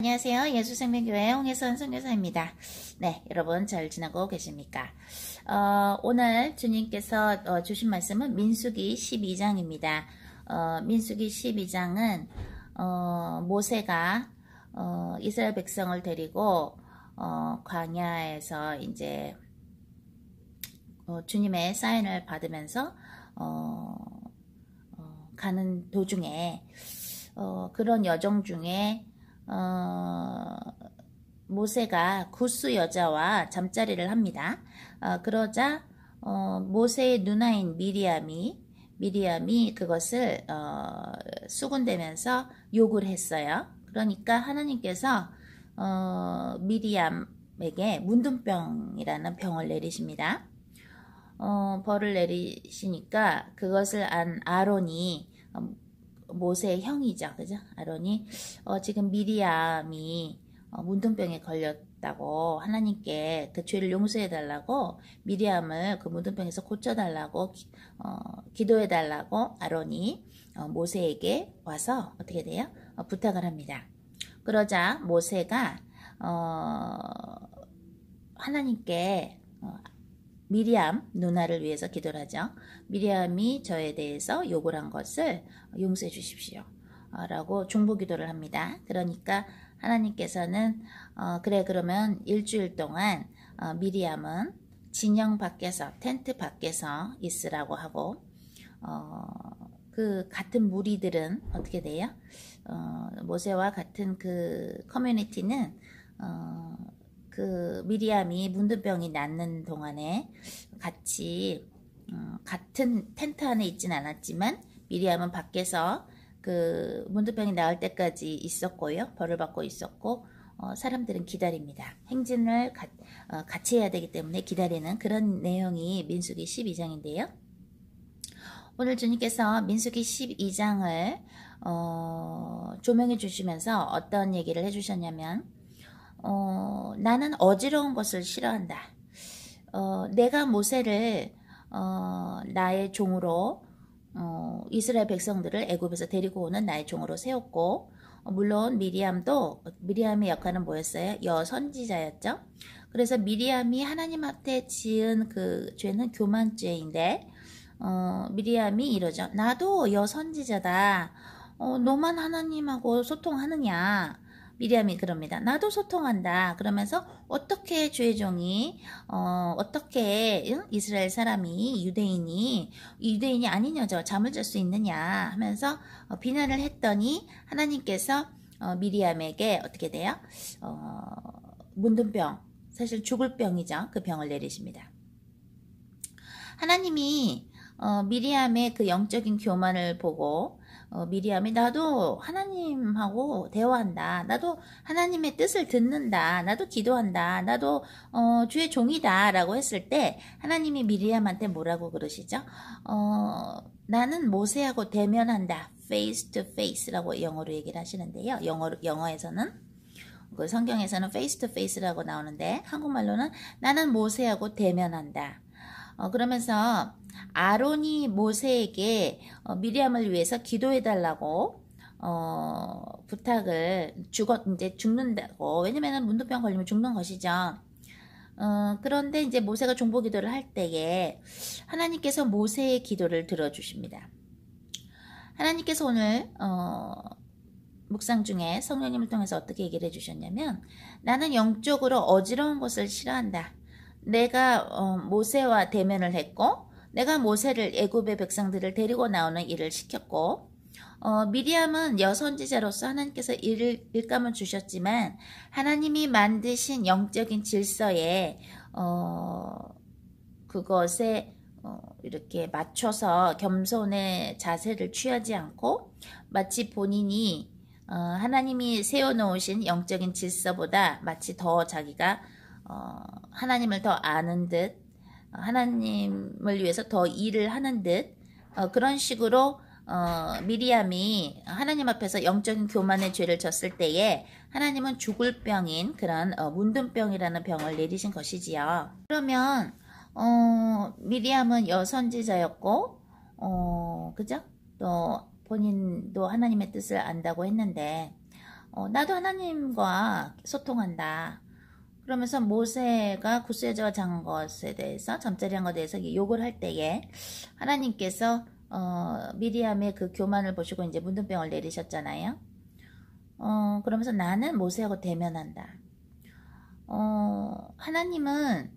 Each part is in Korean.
안녕하세요. 예수생명교회 홍혜선 선교사입니다. 네, 여러분 잘 지나고 계십니까? 어, 오늘 주님께서 어, 주신 말씀은 민수기 12장입니다. 어, 민수기 12장은 어, 모세가 어, 이스라엘 백성을 데리고 어, 광야에서 이제 주님의 사인을 받으면서 가는 도중에 그런 여정 중에 어, 모세가 구스 여자와 잠자리를 합니다. 어, 그러자 어, 모세의 누나인 미리암이 미리암이 그것을 어, 수군대면서 욕을 했어요. 그러니까 하나님께서 어, 미리암에게 문둥병이라는 병을 내리십니다. 어, 벌을 내리시니까 그것을 안 아론이 음, 모세의 형이죠. 그죠? 아론이 어, 지금 미리암이 어, 문둥병에 걸렸다고 하나님께 그 죄를 용서해 달라고 미리암을 그 문둥병에서 고쳐 달라고 어, 기도해 달라고 아론이 어, 모세에게 와서 어떻게 돼요? 어, 부탁을 합니다. 그러자 모세가 어, 하나님께 미리암 누나를 위해서 기도를 하죠. 미리암이 저에 대해서 욕을 한 것을 용서해 주십시오. 어, 라고 중보 기도를 합니다. 그러니까 하나님께서는 어, 그래 그러면 일주일 동안 어, 미리암은 진영 밖에서 텐트 밖에서 있으라고 하고 어, 그 같은 무리들은 어떻게 돼요? 어, 모세와 같은 그 커뮤니티는 어, 그 미리암이 문둥병이 낫는 동안에 같이 음, 같은 텐트 안에 있진 않았지만 미리암은 밖에서 그 문둥병이 나을 때까지 있었고요. 벌을 받고 있었고 어, 사람들은 기다립니다. 행진을 가, 어, 같이 해야 되기 때문에 기다리는 그런 내용이 민수기 12장인데요. 오늘 주님께서 민수기 12장을 어, 조명해 주시면서 어떤 얘기를 해주셨냐면 어, 나는 어지러운 것을 싫어한다. 어, 내가 모세를 어, 나의 종으로 어, 이스라엘 백성들을 애굽에서 데리고 오는 나의 종으로 세웠고 어, 물론 미리암도 미리암의 역할은 뭐였어요? 여선지자였죠. 그래서 미리암이 하나님 앞에 지은 그 죄는 교만죄인데 어, 미리암이 이러죠. 나도 여선지자다. 어, 너만 하나님하고 소통하느냐. 미리암이 그럽니다. 나도 소통한다. 그러면서 어떻게 죄종이 어, 어떻게 응? 이스라엘 사람이 유대인이 유대인이 아닌 여자 잠을 잘 수 있느냐 하면서 어, 비난을 했더니 하나님께서 어, 미리암에게 어떻게 돼요? 어, 문둥병 사실 죽을 병이죠. 그 병을 내리십니다. 하나님이 어, 미리암의 그 영적인 교만을 보고 어, 미리암이 나도 하나님하고 대화한다. 나도 하나님의 뜻을 듣는다. 나도 기도한다. 나도 어, 주의 종이다라고 했을 때 하나님이 미리암한테 뭐라고 그러시죠? 어, 나는 모세하고 대면한다. face to face라고 영어로 얘기를 하시는데요. 영어 영어에서는 그 성경에서는 face to face라고 나오는데 한국말로는 나는 모세하고 대면한다. 어, 그러면서 아론이 모세에게 어, 미리암을 위해서 기도해 달라고 어, 부탁을 죽었 이제 죽는다고 왜냐면은 문두병 걸리면 죽는 것이죠. 어, 그런데 이제 모세가 종보 기도를 할 때에 하나님께서 모세의 기도를 들어주십니다. 하나님께서 오늘 어, 묵상 중에 성령님을 통해서 어떻게 얘기를 해주셨냐면 나는 영적으로 어지러운 것을 싫어한다. 내가 어, 모세와 대면을 했고 내가 모세를 애굽의 백성들을 데리고 나오는 일을 시켰고 어, 미리암은 여선지자로서 하나님께서 일, 일감을 주셨지만 하나님이 만드신 영적인 질서에 어, 그것에 어, 이렇게 맞춰서 겸손의 자세를 취하지 않고 마치 본인이 어, 하나님이 세워놓으신 영적인 질서보다 마치 더 자기가 어, 하나님을 더 아는 듯 하나님을 위해서 더 일을 하는 듯 어, 그런 식으로 어, 미리암이 하나님 앞에서 영적인 교만의 죄를 졌을 때에 하나님은 죽을 병인 그런 어, 문둔병이라는 병을 내리신 것이지요. 그러면 어, 미리암은 여선지자였고 어, 그죠? 또 본인도 하나님의 뜻을 안다고 했는데 어, 나도 하나님과 소통한다. 그러면서 모세가 구세주와 장 것에 대해서 점자리한 것에 대해서 욕을 할 때에 하나님께서 어, 미리암의 그 교만을 보시고 이제 문둥병을 내리셨잖아요. 어, 그러면서 나는 모세하고 대면한다. 어, 하나님은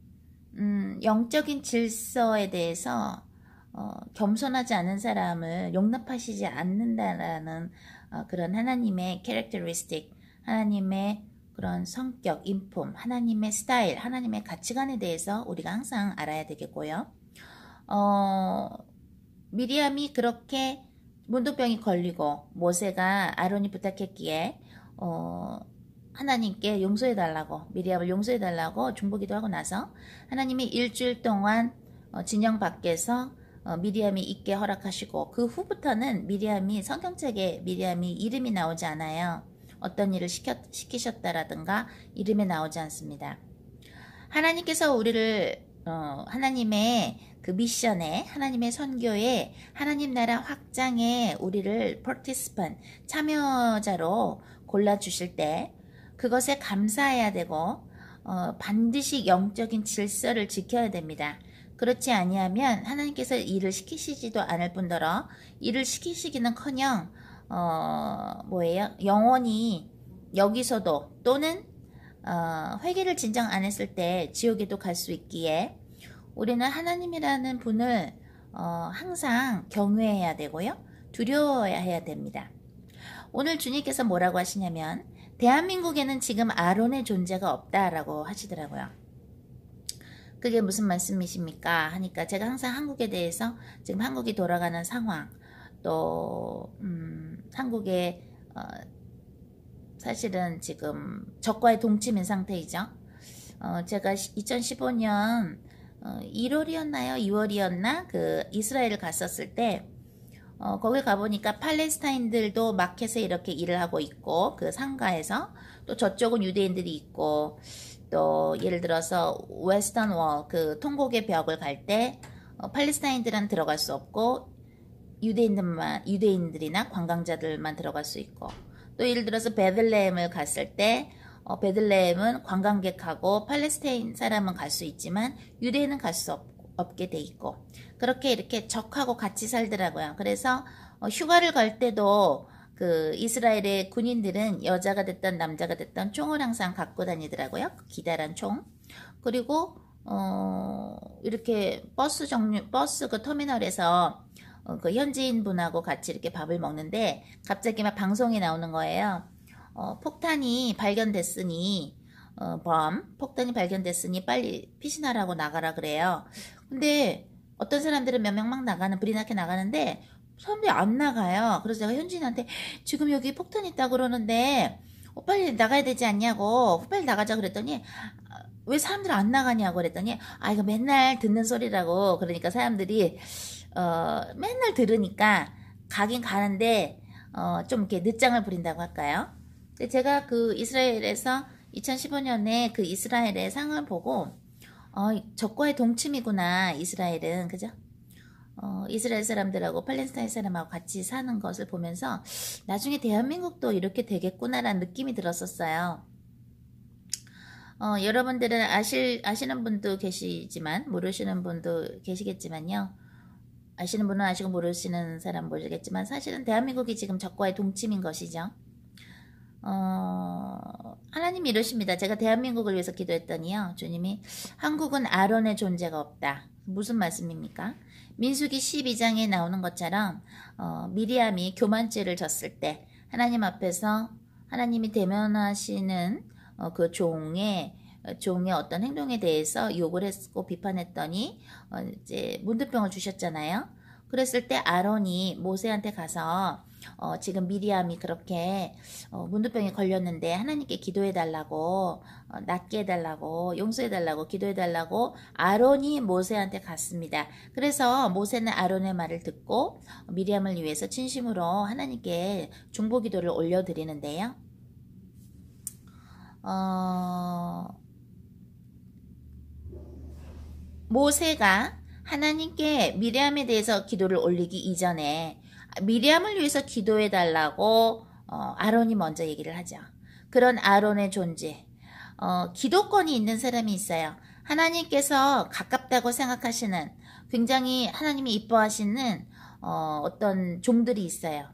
음, 영적인 질서에 대해서 어, 겸손하지 않은 사람을 용납하시지 않는다라는 어, 그런 하나님의 캐릭터리스틱, 하나님의 그런 성격, 인품, 하나님의 스타일, 하나님의 가치관에 대해서 우리가 항상 알아야 되겠고요. 어, 미리암이 그렇게 문둥병이 걸리고 모세가 아론이 부탁했기에 어, 하나님께 용서해달라고 미리암을 용서해달라고 중보기도 하고 나서 하나님이 일주일 동안 어, 진영 밖에서 어, 미리암이 있게 허락하시고 그 후부터는 미리암이 성경책에 미리암이 이름이 나오지 않아요. 어떤 일을 시켰, 시키셨다라든가 이름에 나오지 않습니다. 하나님께서 우리를 어, 하나님의 그 미션에 하나님의 선교에 하나님 나라 확장에 우리를 파티스판 참여자로 골라 주실 때 그것에 감사해야 되고 어, 반드시 영적인 질서를 지켜야 됩니다. 그렇지 아니하면 하나님께서 일을 시키시지도 않을 뿐더러 일을 시키시기는커녕 어, 뭐예요? 영원히 여기서도 또는 어, 회개를 진정 안 했을 때 지옥에도 갈 수 있기에 우리는 하나님이라는 분을 어, 항상 경외해야 되고요. 두려워 해야 됩니다. 오늘 주님께서 뭐라고 하시냐면 대한민국에는 지금 아론의 존재가 없다라고 하시더라고요. 그게 무슨 말씀이십니까? 하니까 제가 항상 한국에 대해서 지금 한국이 돌아가는 상황, 또 음, 한국의 어, 사실은 지금 적과의 동침인 상태이죠. 어, 제가 2015년 어, 1월이었나요? 2월이었나? 그 이스라엘 을 갔었을 때 어, 거기 가보니까 팔레스타인들도 마켓에 이렇게 일을 하고 있고 그 상가에서 또 저쪽은 유대인들이 있고 또 예를 들어서 웨스턴 월그 통곡의 벽을 갈때 어, 팔레스타인들은 들어갈 수 없고 유대인들만 유대인들이나 관광자들만 들어갈 수 있고 또 예를 들어서 베들레헴을 갔을 때 어, 베들레헴은 관광객하고 팔레스타인 사람은 갈 수 있지만 유대인은 갈 수 없게 돼 있고 그렇게 이렇게 적하고 같이 살더라고요. 그래서 어, 휴가를 갈 때도 그 이스라엘의 군인들은 여자가 됐던 남자가 됐던 총을 항상 갖고 다니더라고요. 그 기다란 총. 그리고 어, 이렇게 버스 정류 버스 그 터미널에서 어, 그 현지인 분하고 같이 이렇게 밥을 먹는데 갑자기 막 방송이 나오는 거예요. 어, 폭탄이 발견됐으니 어, 범 폭탄이 발견됐으니 빨리 피신하라고 나가라 그래요. 근데 어떤 사람들은 몇 명 막 나가는 불이 나게 나가는데 사람이안 나가요. 그래서 제가 현지인한테 지금 여기 폭탄 있다 그러는데 어, 빨리 나가야 되지 않냐고 어, 빨리 나가자 그랬더니 아, 왜 사람들 안 나가냐고 그랬더니 아 이거 맨날 듣는 소리라고 그러니까 사람들이 어, 맨날 들으니까 가긴 가는데 어, 좀 이렇게 늦장을 부린다고 할까요? 근데 제가 그 이스라엘에서 2015년에 그 이스라엘의 상을 보고 어, 적과의 동침이구나 이스라엘은 그죠? 어, 이스라엘 사람들하고 팔레스타인 사람하고 같이 사는 것을 보면서 나중에 대한민국도 이렇게 되겠구나라는 느낌이 들었었어요. 어, 여러분들은 아실, 아시는 분도 계시지만, 모르시는 분도 계시겠지만요. 아시는 분은 아시고 모르시는 사람 모르겠지만 사실은 대한민국이 지금 적과의 동침인 것이죠. 어, 하나님 이러십니다. 제가 대한민국을 위해서 기도했더니요. 주님이 한국은 아론의 존재가 없다. 무슨 말씀입니까? 민수기 12장에 나오는 것처럼 어, 미리암이 교만죄를 졌을 때 하나님 앞에서 하나님이 대면하시는 어, 그 종의 어, 종의 어떤 행동에 대해서 욕을 했고 비판했더니 어, 이제 문득병을 주셨잖아요. 그랬을 때 아론이 모세한테 가서 어, 지금 미리암이 그렇게 어, 문둥병에 걸렸는데 하나님께 기도해달라고 어, 낫게 해달라고 용서해달라고 기도해달라고 아론이 모세한테 갔습니다. 그래서 모세는 아론의 말을 듣고 미리암을 위해서 진심으로 하나님께 중보 기도를 올려드리는데요. 어... 모세가 하나님께 미리암에 대해서 기도를 올리기 이전에 미리암을 위해서 기도해 달라고 어, 아론이 먼저 얘기를 하죠. 그런 아론의 존재, 어, 기도권이 있는 사람이 있어요. 하나님께서 가깝다고 생각하시는 굉장히 하나님이 이뻐하시는 어, 떤 종들이 있어요.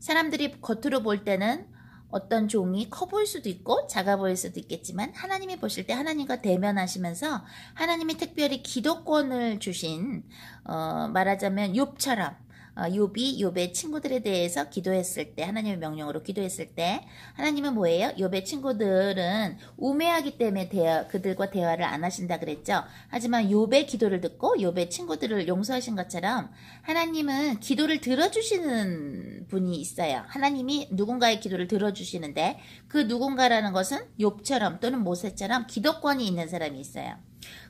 사람들이 겉으로 볼 때는 어떤 종이 커 보일 수도 있고 작아 보일 수도 있겠지만 하나님이 보실 때 하나님과 대면하시면서 하나님이 특별히 기도권을 주신 어, 말하자면 욥처럼 어, 요비, 요배 친구들에 대해서 기도했을 때 하나님의 명령으로 기도했을 때 하나님은 뭐예요? 요배 친구들은 우매하기 때문에 대화, 그들과 대화를 안 하신다 그랬죠. 하지만 요배 기도를 듣고 요배 친구들을 용서하신 것처럼 하나님은 기도를 들어주시는 분이 있어요. 하나님이 누군가의 기도를 들어주시는데 그 누군가라는 것은 욥처럼 또는 모세처럼 기도권이 있는 사람이 있어요.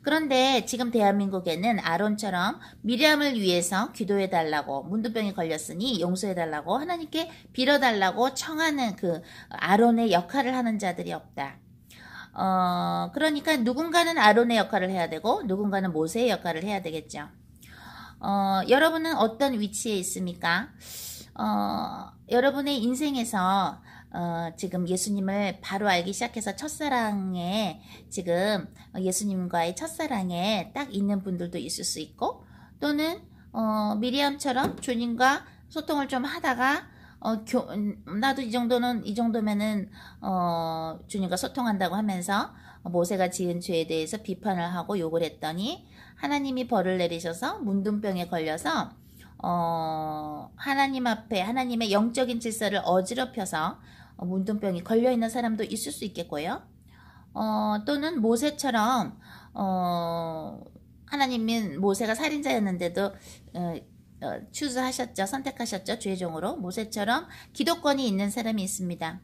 그런데 지금 대한민국에는 아론처럼 미리암을 위해서 기도해달라고 문두병에 걸렸으니 용서해달라고 하나님께 빌어달라고 청하는 그 아론의 역할을 하는 자들이 없다. 어, 그러니까 누군가는 아론의 역할을 해야 되고 누군가는 모세의 역할을 해야 되겠죠. 어, 여러분은 어떤 위치에 있습니까? 어, 여러분의 인생에서 어, 지금 예수님을 바로 알기 시작해서 첫사랑에 지금 예수님과의 첫사랑에 딱 있는 분들도 있을 수 있고 또는 어, 미리암처럼 주님과 소통을 좀 하다가 어, 교, 음, 나도 이 정도는 이 정도면은 어, 주님과 소통한다고 하면서 모세가 지은 죄에 대해서 비판을 하고 욕을 했더니 하나님이 벌을 내리셔서 문둥병에 걸려서 어, 하나님 앞에 하나님의 영적인 질서를 어지럽혀서 어, 문둥병이 걸려있는 사람도 있을 수 있겠고요. 어, 또는 모세처럼 어, 하나님인 모세가 살인자였는데도 어, 어, 추수하셨죠. 선택하셨죠. 죄종으로 모세처럼 기도권이 있는 사람이 있습니다.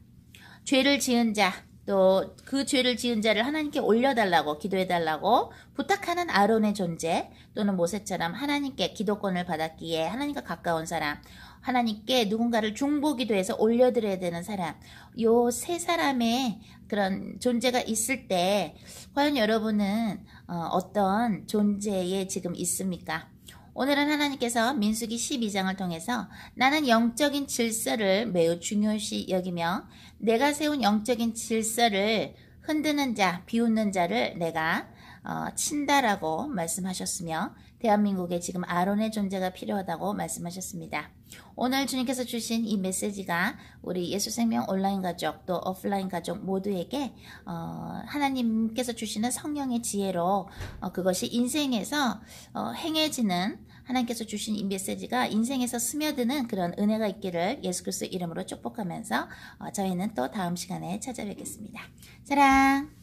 죄를 지은 자, 또그 죄를 지은 자를 하나님께 올려달라고 기도해달라고 부탁하는 아론의 존재 또는 모세처럼 하나님께 기도권을 받았기에 하나님과 가까운 사람 하나님께 누군가를 중보기도해서 올려드려야 되는 사람 요 세 사람의 그런 존재가 있을 때 과연 여러분은 어, 어떤 존재에 지금 있습니까? 오늘은 하나님께서 민수기 12장을 통해서 나는 영적인 질서를 매우 중요시 여기며 내가 세운 영적인 질서를 흔드는 자, 비웃는 자를 내가 어, 친다라고 말씀하셨으며 대한민국에 지금 아론의 존재가 필요하다고 말씀하셨습니다. 오늘 주님께서 주신 이 메시지가 우리 예수생명 온라인 가족 또 오프라인 가족 모두에게 어, 하나님께서 주시는 성령의 지혜로 어, 그것이 인생에서 어, 행해지는 하나님께서 주신 이 메시지가 인생에서 스며드는 그런 은혜가 있기를 예수 그리스도 이름으로 축복하면서 어, 저희는 또 다음 시간에 찾아뵙겠습니다. 사랑.